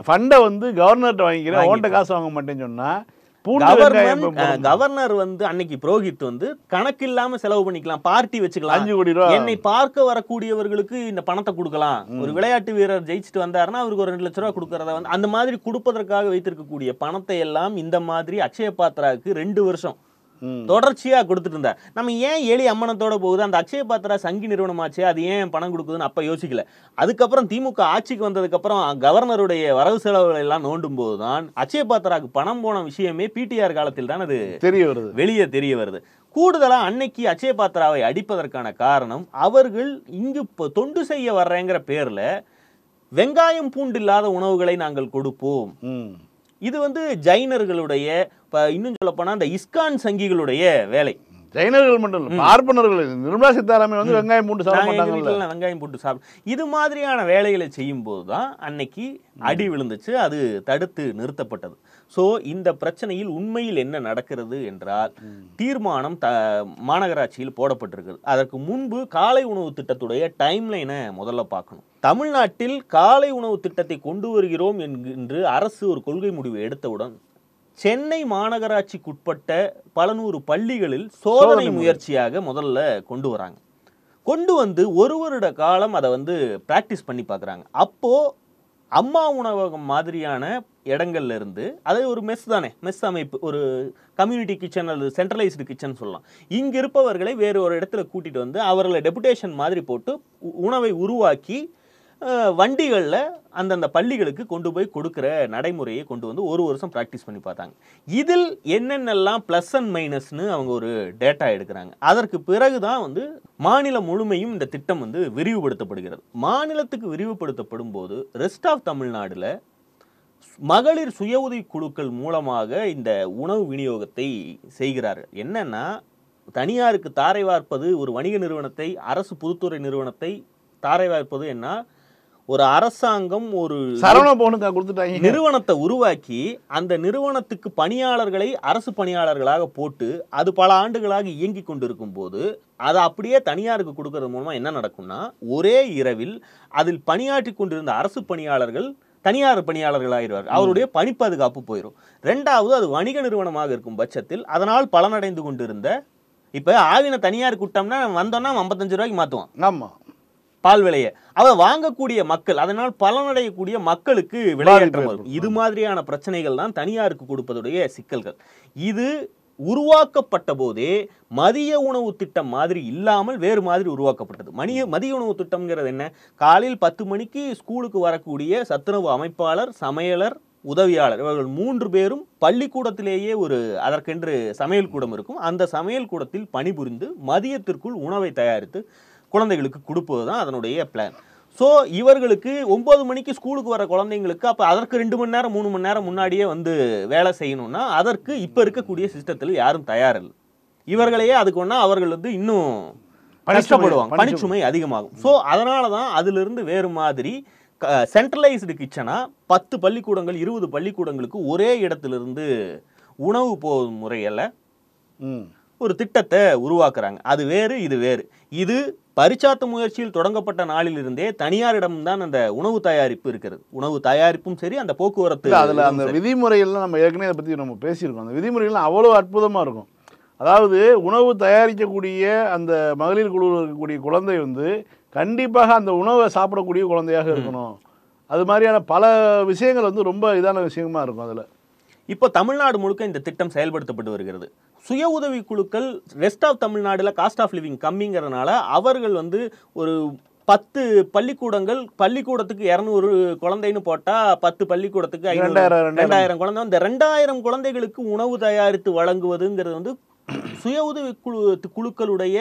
ஃபண்டை வந்து கவர்னர்கிட்ட வாங்கிக்கிறேன் ஓன்ட்ட காசு வாங்க மாட்டேன்னு சொன்னால் கவர்னர் வந்து அன்னைக்கு புரோஹித் வந்து கணக்கு இல்லாம செலவு பண்ணிக்கலாம் பார்ட்டி வச்சுக்கலாம் அஞ்சு கோடி ரூபாய் என்னை பார்க்க வரக்கூடியவர்களுக்கு இந்த பணத்தை கொடுக்கலாம் ஒரு விளையாட்டு வீரர் ஜெயிச்சுட்டு வந்தாருன்னா அவருக்கு ஒரு ரெண்டு லட்ச ரூபா கொடுக்கறத வந்து அந்த மாதிரி கொடுப்பதற்காக வைத்திருக்கக்கூடிய பணத்தை எல்லாம் இந்த மாதிரி அக்ஷய பாத்திராவுக்கு ரெண்டு வருஷம் தொடர்ச்சியாக கொடுத்துட்டு இருந்தா நம்ம ஏன் எலி அம்மனத்தோட போகுது அந்த அச்சய பாத்திரா சங்கி நிறுவனமாச்சு அது ஏன் பணம் கொடுக்குதுன்னு அப்போ யோசிக்கல அதுக்கப்புறம் திமுக ஆட்சிக்கு வந்ததுக்கப்புறம் கவர்னருடைய வரவு செலவுகள் எல்லாம் நோண்டும் போது தான் அக்ஷய பாத்திராக்கு பணம் போன விஷயமே பிடிஆர் காலத்தில் தான் அது தெரிய வருது வெளியே தெரிய வருது கூடுதலாக அன்னைக்கு அச்சய பாத்திராவை அடிப்பதற்கான காரணம் அவர்கள் இங்கு இப்போ தொண்டு செய்ய வர்றேங்கிற பேரில் வெங்காயம் பூண்டு இல்லாத உணவுகளை நாங்கள் கொடுப்போம் இது வந்து ஜைனர்களுடைய இப்போ இன்னும் சொல்லப்போனால் அந்த இஸ்கான் சங்கிகளுடைய வேலை ஜைனர்கள் மட்டும் பார்ப்பனர்கள் நிர்மலா சீதாராமன் வந்து வெங்காயம் பூண்டு சாப்பிட்டாங்க வெங்காயம் பூண்டு சாப்பிடும் இது மாதிரியான வேலைகளை செய்யும் போது தான் அன்னைக்கு அடி விழுந்துச்சு அது தடுத்து நிறுத்தப்பட்டது ஸோ இந்த பிரச்சனையில் உண்மையில் என்ன நடக்கிறது என்றால் தீர்மானம் த மாநகராட்சியில் போடப்பட்டிருக்கிறது அதற்கு முன்பு காலை உணவு திட்டத்துடைய டைம்லைனை முதல்ல பார்க்கணும் தமிழ்நாட்டில் காலை உணவு திட்டத்தை கொண்டு வருகிறோம் என்று அரசு ஒரு கொள்கை முடிவு எடுத்தவுடன் சென்னை மாநகராட்சிக்குட்பட்ட பல நூறு பள்ளிகளில் சோதனை முயற்சியாக முதல்ல கொண்டு வராங்க கொண்டு வந்து ஒரு வருட காலம் அதை வந்து ப்ராக்டிஸ் பண்ணி பார்க்குறாங்க அப்போது அம்மா உணவகம் மாதிரியான இடங்கள்ல இருந்து அதே ஒரு மெஸ் தானே மெஸ் அமைப்பு ஒரு கம்யூனிட்டி கிச்சன் அல்லது சென்ட்ரலைஸ்டு கிச்சன் சொல்லலாம் இங்கே இருப்பவர்களை வேறு ஒரு இடத்துல கூட்டிகிட்டு வந்து அவர்களை டெபுடேஷன் மாதிரி போட்டு உணவை உருவாக்கி வண்டிகளில் அந்தந்த பள்ளிகளுக்கு கொண்டு போய் கொடுக்குற நடைமுறையை கொண்டு வந்து ஒரு வருஷம் ப்ராக்டிஸ் பண்ணி பார்த்தாங்க இதில் என்னென்னலாம் ப்ளஸ் அண்ட் மைனஸ்னு அவங்க ஒரு டேட்டா எடுக்கிறாங்க அதற்கு பிறகு தான் வந்து மாநிலம் முழுமையும் இந்த திட்டம் வந்து விரிவுபடுத்தப்படுகிறது மாநிலத்துக்கு விரிவுபடுத்தப்படும் போது ரெஸ்ட் ஆஃப் தமிழ்நாடில் மகளிர் சுய உதவி குழுக்கள் மூலமாக இந்த உணவு விநியோகத்தை செய்கிறார்கள் என்னென்னா தனியாருக்கு தாரை வார்ப்பது ஒரு வணிக நிறுவனத்தை அரசு பொதுத்துறை நிறுவனத்தை தாரை வார்ப்பது என்ன ஒரு அரசாங்கம் ஒரு சரவண கொடுத்துட்டாங்க நிறுவனத்தை உருவாக்கி அந்த நிறுவனத்துக்கு பணியாளர்களை அரசு பணியாளர்களாக போட்டு அது பல ஆண்டுகளாக இயங்கி கொண்டிருக்கும் போது அதை அப்படியே தனியாருக்கு கொடுக்கறது மூலமா என்ன நடக்கும்னா ஒரே இரவில் அதில் பணியாற்றி கொண்டிருந்த அரசு பணியாளர்கள் தனியார் பணியாளர்கள் ஆயிடுவார் அவருடைய பணி பாதுகாப்பு போயிடும் ரெண்டாவது அது வணிக நிறுவனமாக இருக்கும் பட்சத்தில் அதனால் பலனடைந்து கொண்டிருந்த இப்போ ஆவின தனியார் கூட்டம்னா வந்தோன்னா ஐம்பத்தஞ்சு ரூபாய்க்கு மாற்றுவான் ஆமாம் பால் விலையை அதை வாங்கக்கூடிய மக்கள் அதனால் பலனடையக்கூடிய மக்களுக்கு விளையாட்டம் வரும் இது மாதிரியான பிரச்சனைகள் தான் தனியாருக்கு கொடுப்பதுடைய சிக்கல்கள் இது உருவாக்கப்பட்ட போதே மதிய உணவு திட்டம் மாதிரி இல்லாமல் வேறு மாதிரி உருவாக்கப்பட்டது மணிய மதிய உணவு திட்டம்ங்கிறது என்ன காலையில் பத்து மணிக்கு ஸ்கூலுக்கு வரக்கூடிய சத்துணவு அமைப்பாளர் சமையலர் உதவியாளர் இவர்கள் மூன்று பேரும் பள்ளிக்கூடத்திலேயே ஒரு அதற்கென்று சமையல் கூடம் இருக்கும் அந்த சமையல் கூடத்தில் பணிபுரிந்து மதியத்திற்குள் உணவை தயாரித்து குழந்தைகளுக்கு கொடுப்பது தான் அதனுடைய பிளான் ஸோ இவர்களுக்கு ஒம்பது மணிக்கு ஸ்கூலுக்கு வர குழந்தைங்களுக்கு அப்போ அதற்கு ரெண்டு மணி நேரம் மூணு மணி நேரம் முன்னாடியே வந்து வேலை செய்யணும்னா அதற்கு இப்போ இருக்கக்கூடிய சிஸ்டத்தில் யாரும் தயாரில்லை இவர்களையே அதுக்கு ஒன்றா அவர்கள் வந்து இன்னும் கஷ்டப்படுவாங்க பணிச்சுமை அதிகமாகும் ஸோ அதனால தான் அதிலிருந்து வேறு மாதிரி சென்ட்ரலைஸ்டு கிச்சனாக பத்து பள்ளிக்கூடங்கள் இருபது பள்ளிக்கூடங்களுக்கு ஒரே இடத்துலேருந்து உணவு போகும் முறையில் ஒரு திட்டத்தை உருவாக்குறாங்க அது வேறு இது வேறு இது பரிச்சாத்த முயற்சியில் தொடங்கப்பட்ட நாளிலிருந்தே தனியாரிடம்தான் அந்த உணவு தயாரிப்பு இருக்கிறது உணவு தயாரிப்பும் சரி அந்த போக்குவரத்து அதில் அந்த விதிமுறைகள்லாம் நம்ம ஏற்கனவே இதை பற்றி நம்ம பேசியிருக்கோம் அந்த விதிமுறைகள்லாம் அவ்வளோ அற்புதமாக இருக்கும் அதாவது உணவு தயாரிக்கக்கூடிய அந்த மகளிர் குழுவில் இருக்கக்கூடிய குழந்தை வந்து கண்டிப்பாக அந்த உணவை சாப்பிடக்கூடிய குழந்தையாக இருக்கணும் அது மாதிரியான பல விஷயங்கள் வந்து ரொம்ப இதான விஷயமா இருக்கும் அதில் இப்போ தமிழ்நாடு முழுக்க இந்த திட்டம் செயல்படுத்தப்பட்டு வருகிறது சுய உதவி குழுக்கள் ரெஸ்ட் ஆஃப் தமிழ்நாடில் காஸ்ட் ஆஃப் லிவிங் கம்மிங்கிறதுனால அவர்கள் வந்து ஒரு பத்து பள்ளிக்கூடங்கள் பள்ளிக்கூடத்துக்கு இரநூறு குழந்தைன்னு போட்டால் பத்து பள்ளிக்கூடத்துக்கு ஐநூறு ரெண்டாயிரம் குழந்தை இந்த ரெண்டாயிரம் குழந்தைகளுக்கு உணவு தயாரித்து வழங்குவதுங்கிறது வந்து சுய உதவி குழு குழுக்களுடைய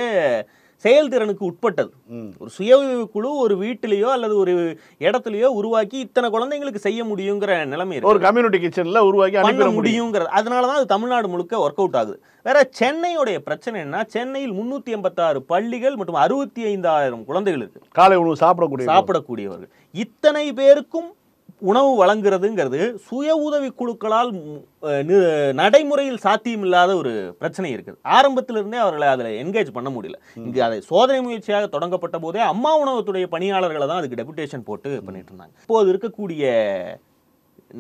செயல்திறனுக்கு உட்பட்டது ஒரு சுய குழு ஒரு வீட்டிலேயோ அல்லது ஒரு இடத்துலயோ உருவாக்கி இத்தனை குழந்தைங்களுக்கு செய்ய முடியுங்கிற நிலைமை ஒரு கம்யூனிட்டி கிச்சனில் உருவாக்கி அனுப்ப முடியுங்கிறது அதனால தான் அது தமிழ்நாடு முழுக்க ஒர்க் அவுட் ஆகுது வேற சென்னையுடைய பிரச்சனை என்ன சென்னையில் முன்னூத்தி எண்பத்தாறு பள்ளிகள் மற்றும் அறுபத்தி ஐந்தாயிரம் குழந்தைகள் இருக்கு காலை உணவு சாப்பிடக்கூடிய சாப்பிடக்கூடியவர்கள் இத்தனை பேருக்கும் உணவு வழங்குறதுங்கிறது சுய உதவி குழுக்களால் நடைமுறையில் சாத்தியமில்லாத ஒரு பிரச்சனை இருக்குது ஆரம்பத்திலிருந்தே அவர்களை அதில் என்கேஜ் பண்ண முடியல இங்கே அதை சோதனை முயற்சியாக தொடங்கப்பட்ட போதே அம்மா உணவுத்துடைய பணியாளர்களை தான் அதுக்கு டெபுடேஷன் போட்டு பண்ணிட்டு இருந்தாங்க இப்போது இருக்கக்கூடிய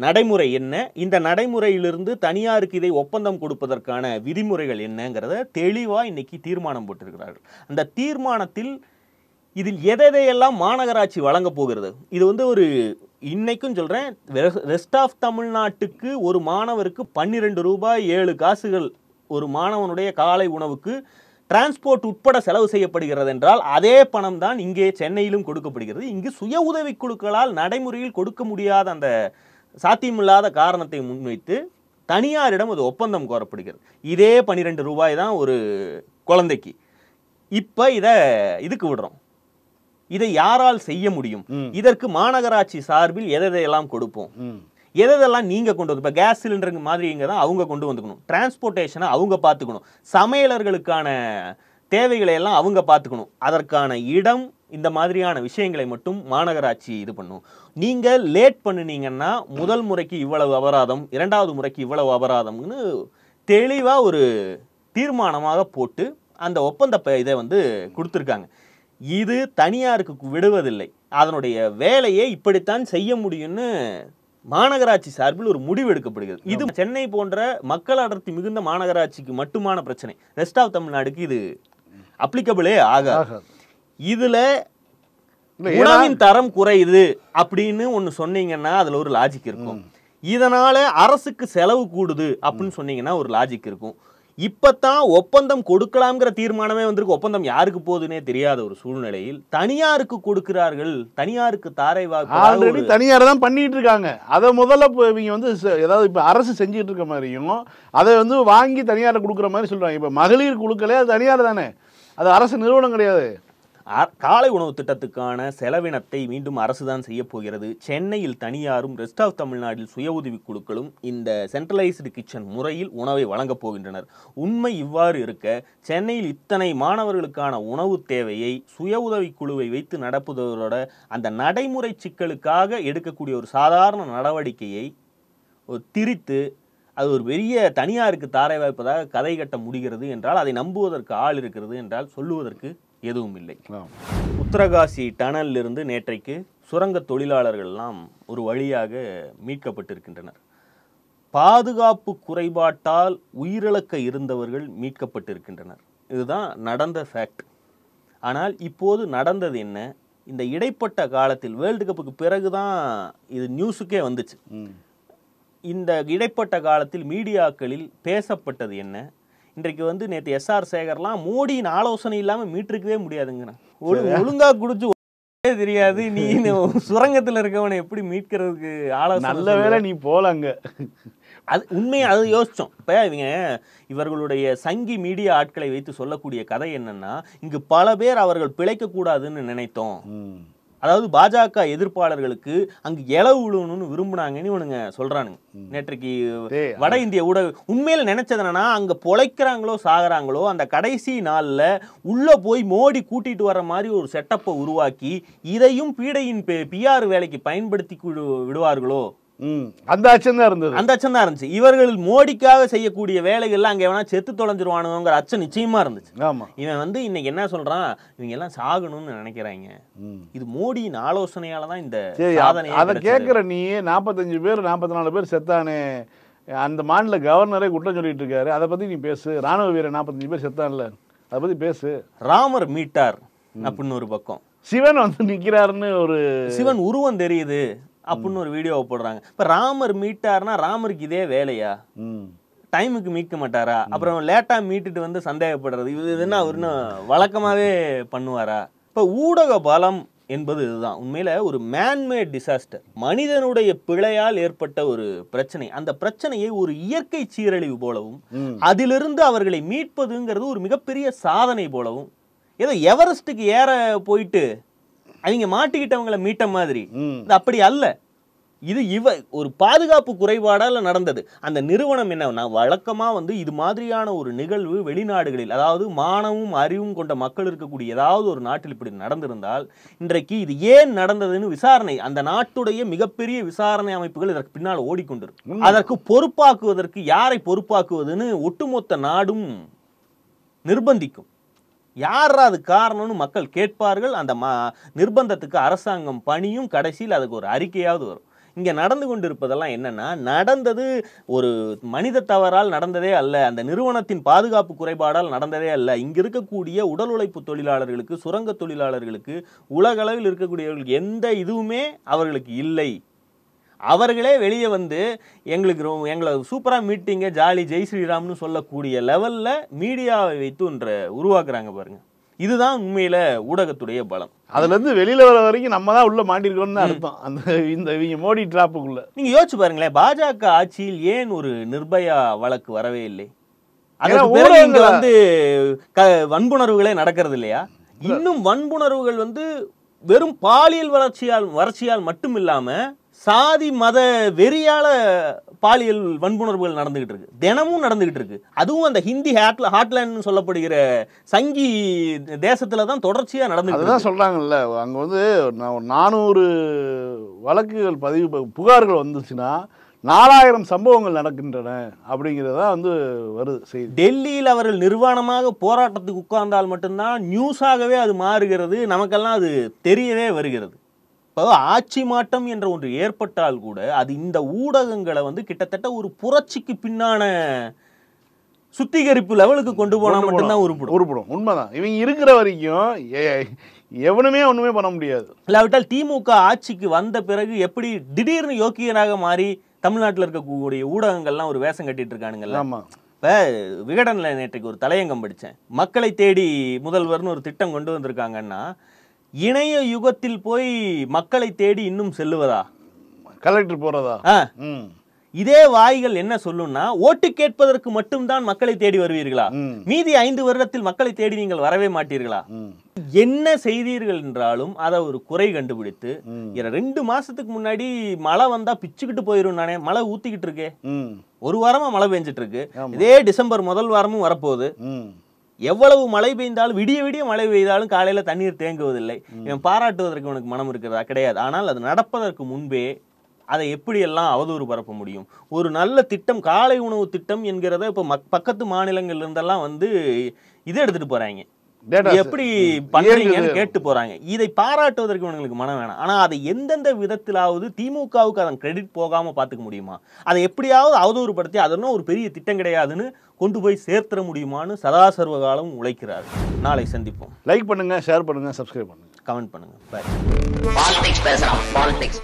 நடைமுறை என்ன இந்த நடைமுறையிலிருந்து தனியாருக்கு இதை ஒப்பந்தம் கொடுப்பதற்கான விதிமுறைகள் என்னங்கிறத தெளிவாக இன்னைக்கு தீர்மானம் போட்டிருக்கிறார்கள் அந்த தீர்மானத்தில் இதில் எதையெல்லாம் மாநகராட்சி வழங்க போகிறது இது வந்து ஒரு இன்னைக்கும் சொல்கிறேன் ரெஸ்ட் ஆஃப் தமிழ்நாட்டுக்கு ஒரு மாணவருக்கு பன்னிரெண்டு ரூபாய் ஏழு காசுகள் ஒரு மாணவனுடைய காலை உணவுக்கு டிரான்ஸ்போர்ட் உட்பட செலவு செய்யப்படுகிறது என்றால் அதே பணம் தான் இங்கே சென்னையிலும் கொடுக்கப்படுகிறது இங்கு சுய உதவி குழுக்களால் நடைமுறையில் கொடுக்க முடியாத அந்த சாத்தியமில்லாத காரணத்தை முன்வைத்து தனியாரிடம் அது ஒப்பந்தம் கோரப்படுகிறது இதே பன்னிரெண்டு ரூபாய் தான் ஒரு குழந்தைக்கு இப்போ இதை இதுக்கு விடுறோம் இதை யாரால் செய்ய முடியும் இதற்கு மாநகராட்சி சார்பில் எதையெல்லாம் கொடுப்போம் எதெல்லாம் நீங்க கொண்டு வந்து இப்போ கேஸ் சிலிண்டருங்க மாதிரிங்க தான் அவங்க கொண்டு வந்துக்கணும் டிரான்ஸ்போர்டேஷனை அவங்க பார்த்துக்கணும் சமையலர்களுக்கான தேவைகளை எல்லாம் அவங்க பார்த்துக்கணும் அதற்கான இடம் இந்த மாதிரியான விஷயங்களை மட்டும் மாநகராட்சி இது பண்ணும் நீங்கள் லேட் பண்ணினீங்கன்னா முதல் முறைக்கு இவ்வளவு அபராதம் இரண்டாவது முறைக்கு இவ்வளவு அபராதம்னு தெளிவாக ஒரு தீர்மானமாக போட்டு அந்த ஒப்பந்த இதை வந்து கொடுத்துருக்காங்க இது தனியாருக்கு விடுவதில்லை அதனுடைய வேலையை இப்படித்தான் செய்ய முடியும்னு மாநகராட்சி சார்பில் ஒரு முடிவு எடுக்கப்படுகிறது இது சென்னை போன்ற மக்கள் அடர்த்தி மிகுந்த மாநகராட்சிக்கு மட்டுமான பிரச்சனை ரெஸ்ட் ஆஃப் தமிழ்நாடுக்கு இது அப்ளிகபிளே ஆக இதில் உணவின் தரம் குறையுது அப்படின்னு ஒன்று சொன்னீங்கன்னா அதில் ஒரு லாஜிக் இருக்கும் இதனால அரசுக்கு செலவு கூடுது அப்படின்னு சொன்னீங்கன்னா ஒரு லாஜிக் இருக்கும் இப்போத்தான் ஒப்பந்தம் கொடுக்கலாம்ங்கிற தீர்மானமே வந்திருக்கு ஒப்பந்தம் யாருக்கு போகுதுன்னே தெரியாத ஒரு சூழ்நிலையில் தனியாருக்கு கொடுக்கிறார்கள் தனியாருக்கு தாரை ஆல்ரெடி தனியார் தான் பண்ணிட்டு இருக்காங்க அதை முதல்ல இவங்க வந்து ஏதாவது இப்போ அரசு செஞ்சுட்டு இருக்க மாதிரியும் அதை வந்து வாங்கி தனியார் கொடுக்குற மாதிரி சொல்கிறாங்க இப்போ மகளிர் குழுக்களே அது தனியார் தானே அது அரசு நிறுவனம் கிடையாது காலை உணவு திட்டத்துக்கான செலவினத்தை மீண்டும் தான் செய்ய போகிறது சென்னையில் தனியாரும் ரெஸ்ட் ஆஃப் தமிழ்நாட்டில் சுய உதவிக் குழுக்களும் இந்த சென்ட்ரலைஸ்டு கிச்சன் முறையில் உணவை வழங்கப் போகின்றனர் உண்மை இவ்வாறு இருக்க சென்னையில் இத்தனை மாணவர்களுக்கான உணவு தேவையை சுய உதவிக் குழுவை வைத்து நடப்புவதோட அந்த நடைமுறை சிக்கலுக்காக எடுக்கக்கூடிய ஒரு சாதாரண நடவடிக்கையை திரித்து அது ஒரு பெரிய தனியாருக்கு தாரை வாய்ப்பதாக கதை கட்ட முடிகிறது என்றால் அதை நம்புவதற்கு ஆள் இருக்கிறது என்றால் சொல்லுவதற்கு எதுவும் இல்லை உத்தரகாசி டனல் இருந்து நேற்றைக்கு சுரங்க தொழிலாளர்கள்லாம் ஒரு வழியாக மீட்கப்பட்டிருக்கின்றனர் பாதுகாப்பு குறைபாட்டால் உயிரிழக்க இருந்தவர்கள் மீட்கப்பட்டிருக்கின்றனர் இதுதான் நடந்த ஃபேக்ட் ஆனால் இப்போது நடந்தது என்ன இந்த இடைப்பட்ட காலத்தில் வேர்ல்டு கப்புக்கு பிறகு தான் இது நியூஸுக்கே வந்துச்சு இந்த இடைப்பட்ட காலத்தில் மீடியாக்களில் பேசப்பட்டது என்ன இன்றைக்கு வந்து நேற்று எஸ்ஆர் சேகர்லாம் மோடியின் ஆலோசனை இல்லாமல் மீட்டிருக்கவே முடியாதுங்கண்ணா ஒழுங்காக குடிச்சு தெரியாது நீ சுரங்கத்தில் இருக்கவனை எப்படி மீட்கிறதுக்கு ஆலோசனை நல்ல வேலை நீ போலாங்க அது உண்மையை அது யோசித்தோம் இப்போ இவங்க இவர்களுடைய சங்கி மீடியா ஆட்களை வைத்து சொல்லக்கூடிய கதை என்னன்னா இங்கு பல பேர் அவர்கள் பிழைக்கக்கூடாதுன்னு நினைத்தோம் அதாவது பாஜக எதிர்ப்பாளர்களுக்கு அங்கு இலவு விழுணும்னு விரும்புனாங்கன்னு இவனுங்க சொல்றானுங்க நேற்றைக்கு வட இந்திய ஊடக உண்மையில நினைச்சதுனா அங்க பொழைக்கிறாங்களோ சாகிறாங்களோ அந்த கடைசி நாள்ல உள்ள போய் மோடி கூட்டிட்டு வர மாதிரி ஒரு செட்டப்பை உருவாக்கி இதையும் பீடையின் பிஆர் வேலைக்கு பயன்படுத்தி விடுவார்களோ அந்த அச்சம் இருந்தது அந்த அச்சம் இருந்துச்சு இவர்கள் மோடிக்காக செய்யக்கூடிய வேலைகள் அங்கே வேணா செத்து தொலைஞ்சிருவானுங்கிற அச்சம் நிச்சயமா இருந்துச்சு இவன் வந்து இன்னைக்கு என்ன சொல்றான் இவங்க எல்லாம் சாகணும்னு நினைக்கிறாங்க இது மோடியின் ஆலோசனையாலதான் இந்த அதை கேக்குற நீ நாற்பத்தஞ்சு பேர் நாற்பத்தி நாலு பேர் செத்தானே அந்த மாநில கவர்னரே குற்றம் சொல்லிட்டு இருக்காரு அதை பத்தி நீ பேசு ராணுவ வீரர் நாற்பத்தஞ்சு பேர் செத்தான்ல அதை பத்தி பேசு ராமர் மீட்டார் அப்படின்னு ஒரு பக்கம் சிவன் வந்து நிக்கிறாருன்னு ஒரு சிவன் உருவம் தெரியுது அப்படின்னு ஒரு வீடியோவை போடுறாங்க இப்போ ராமர் மீட்டார்னா ராமருக்கு இதே வேலையா டைமுக்கு மீட்க மாட்டாரா அப்புறம் லேட்டாக மீட்டுட்டு வந்து சந்தேகப்படுறது இது என்ன அவர் இன்னும் வழக்கமாகவே பண்ணுவாரா இப்போ ஊடக பலம் என்பது இதுதான் உண்மையில் ஒரு மேன்மேட் டிசாஸ்டர் மனிதனுடைய பிழையால் ஏற்பட்ட ஒரு பிரச்சனை அந்த பிரச்சனையை ஒரு இயற்கை சீரழிவு போலவும் அதிலிருந்து அவர்களை மீட்பதுங்கிறது ஒரு மிகப்பெரிய சாதனை போலவும் ஏதோ எவரெஸ்ட்டுக்கு ஏற போயிட்டு அவங்க மாட்டிக்கிட்டவங்களை மீட்ட மாதிரி அப்படி அல்ல இது இவ ஒரு பாதுகாப்பு குறைபாடால் நடந்தது அந்த நிறுவனம் நான் வழக்கமாக வந்து இது மாதிரியான ஒரு நிகழ்வு வெளிநாடுகளில் அதாவது மானமும் அறிவும் கொண்ட மக்கள் இருக்கக்கூடிய ஏதாவது ஒரு நாட்டில் இப்படி நடந்திருந்தால் இன்றைக்கு இது ஏன் நடந்ததுன்னு விசாரணை அந்த நாட்டுடைய மிகப்பெரிய விசாரணை அமைப்புகள் இதற்கு பின்னால் ஓடிக்கொண்டிருக்கும் அதற்கு பொறுப்பாக்குவதற்கு யாரை பொறுப்பாக்குவதுன்னு ஒட்டுமொத்த நாடும் நிர்பந்திக்கும் யாரா அது காரணம்னு மக்கள் கேட்பார்கள் அந்த ம நிர்பந்தத்துக்கு அரசாங்கம் பணியும் கடைசியில் அதுக்கு ஒரு அறிக்கையாவது வரும் இங்கே நடந்து கொண்டிருப்பதெல்லாம் என்னென்னா நடந்தது ஒரு மனித தவறால் நடந்ததே அல்ல அந்த நிறுவனத்தின் பாதுகாப்பு குறைபாடால் நடந்ததே அல்ல இங்கே இருக்கக்கூடிய உடல் உழைப்பு தொழிலாளர்களுக்கு சுரங்க தொழிலாளர்களுக்கு உலகளவில் இருக்கக்கூடியவர்களுக்கு எந்த இதுவுமே அவர்களுக்கு இல்லை அவர்களே வெளியே வந்து எங்களுக்கு ரொம்ப எங்களை சூப்பராக மீட்டிங்க ஜாலி ஜெய் ஸ்ரீராம்னு சொல்லக்கூடிய லெவலில் மீடியாவை வைத்து ஒன்று உருவாக்குறாங்க பாருங்கள் இதுதான் உண்மையில ஊடகத்துடைய பலம் அதுல இருந்து வெளியில வர வரைக்கும் நம்ம தான் உள்ளே மாட்டிருக்கோம்னு அர்த்தம் அந்த இந்த இவங்க மோடி டிராப்புக்குள்ளே நீங்க யோசிச்சு பாருங்களேன் பாஜக ஆட்சியில் ஏன் ஒரு நிர்பயா வழக்கு வரவே இல்லை இங்க வந்து வன்புணர்வுகளே நடக்கிறது இல்லையா இன்னும் வன்புணர்வுகள் வந்து வெறும் பாலியல் வளர்ச்சியால் வறட்சியால் மட்டும் இல்லாமல் சாதி மத வெறியால பாலியல் வன்புணர்வுகள் நடந்துகிட்டு இருக்கு தினமும் நடந்துகிட்டு இருக்கு அதுவும் அந்த ஹிந்தி ஹாட்ல ஹாட்லேண்ட்னு சொல்லப்படுகிற சங்கி தேசத்துல தான் தொடர்ச்சியா நடந்து அதுதான் சொல்றாங்கல்ல அங்க வந்து நானூறு வழக்குகள் பதிவு புகார்கள் வந்துச்சுன்னா நாலாயிரம் சம்பவங்கள் நடக்கின்றன அப்படிங்கிறதா வந்து வருது செய்தி டெல்லியில் அவர்கள் நிர்வாணமாக போராட்டத்துக்கு உட்கார்ந்தால் மட்டும்தான் நியூஸாகவே அது மாறுகிறது நமக்கெல்லாம் அது தெரியவே வருகிறது இப்போ ஆட்சி மாற்றம் என்ற ஒன்று ஏற்பட்டால் கூட அது இந்த ஊடகங்களை வந்து கிட்டத்தட்ட ஒரு புரட்சிக்கு பின்னான சுத்திகரிப்பு லெவலுக்கு கொண்டு போனால் மட்டும்தான் உருப்படும் உருப்படும் உண்மைதான் இவங்க இருக்கிற வரைக்கும் எவனுமே ஒன்றுமே பண்ண முடியாது இல்லாவிட்டால் திமுக ஆட்சிக்கு வந்த பிறகு எப்படி திடீர்னு யோக்கியனாக மாறி தமிழ்நாட்டில் இருக்கக்கூடிய ஊடகங்கள்லாம் ஒரு வேஷம் கட்டிட்டு இருக்கானுங்கல்ல ஆமாம் இப்போ விகடனில் நேற்றைக்கு ஒரு தலையங்கம் படித்தேன் மக்களை தேடி முதல்வர்னு ஒரு திட்டம் கொண்டு வந்திருக்காங்கன்னா இணைய யுகத்தில் போய் மக்களை தேடி இன்னும் செல்லுவதா கலெக்டர் போறதா இதே வாய்கள் என்ன சொல்லும்னா ஓட்டு கேட்பதற்கு மட்டும்தான் மக்களை தேடி வருவீர்களா மீதி ஐந்து வருடத்தில் மக்களை தேடி நீங்கள் வரவே மாட்டீர்களா என்ன செய்தீர்கள் என்றாலும் அதை ஒரு குறை கண்டுபிடித்து ரெண்டு மாசத்துக்கு முன்னாடி மழை வந்தா பிச்சுக்கிட்டு போயிரும் நானே மழை ஊத்திக்கிட்டு இருக்கே ஒரு வாரமா மழை பெஞ்சிட்டு இருக்கு இதே டிசம்பர் முதல் வாரமும் வரப்போகுது எவ்வளவு மழை பெய்ந்தாலும் விடிய விடிய மழை பெய்தாலும் காலையில் தண்ணீர் தேங்குவதில்லை இவன் பாராட்டுவதற்கு உனக்கு மனம் இருக்கிறதா கிடையாது ஆனால் அது நடப்பதற்கு முன்பே அதை எப்படியெல்லாம் அவதூறு பரப்ப முடியும் ஒரு நல்ல திட்டம் காலை உணவு திட்டம் என்கிறத இப்போ மக் பக்கத்து மாநிலங்கள்லேருந்தெல்லாம் வந்து இதை எடுத்துகிட்டு போகிறாங்க எப்படி பண்றீங்கன்னு கேட்டு போறாங்க இதை பாராட்டுவதற்கு இவங்களுக்கு மனம் வேணாம் ஆனா அதை எந்தெந்த விதத்திலாவது திமுகவுக்கு அதன் கிரெடிட் போகாம பாத்துக்க முடியுமா அதை எப்படியாவது அவதூறுபடுத்தி அதனால ஒரு பெரிய திட்டம் கிடையாதுன்னு கொண்டு போய் சேர்த்துட முடியுமான்னு சதாசர்வ காலம் உழைக்கிறார் நாளை சந்திப்போம் லைக் பண்ணுங்க ஷேர் பண்ணுங்க சப்ஸ்கிரைப் பண்ணுங்க கமெண்ட் பண்ணுங்க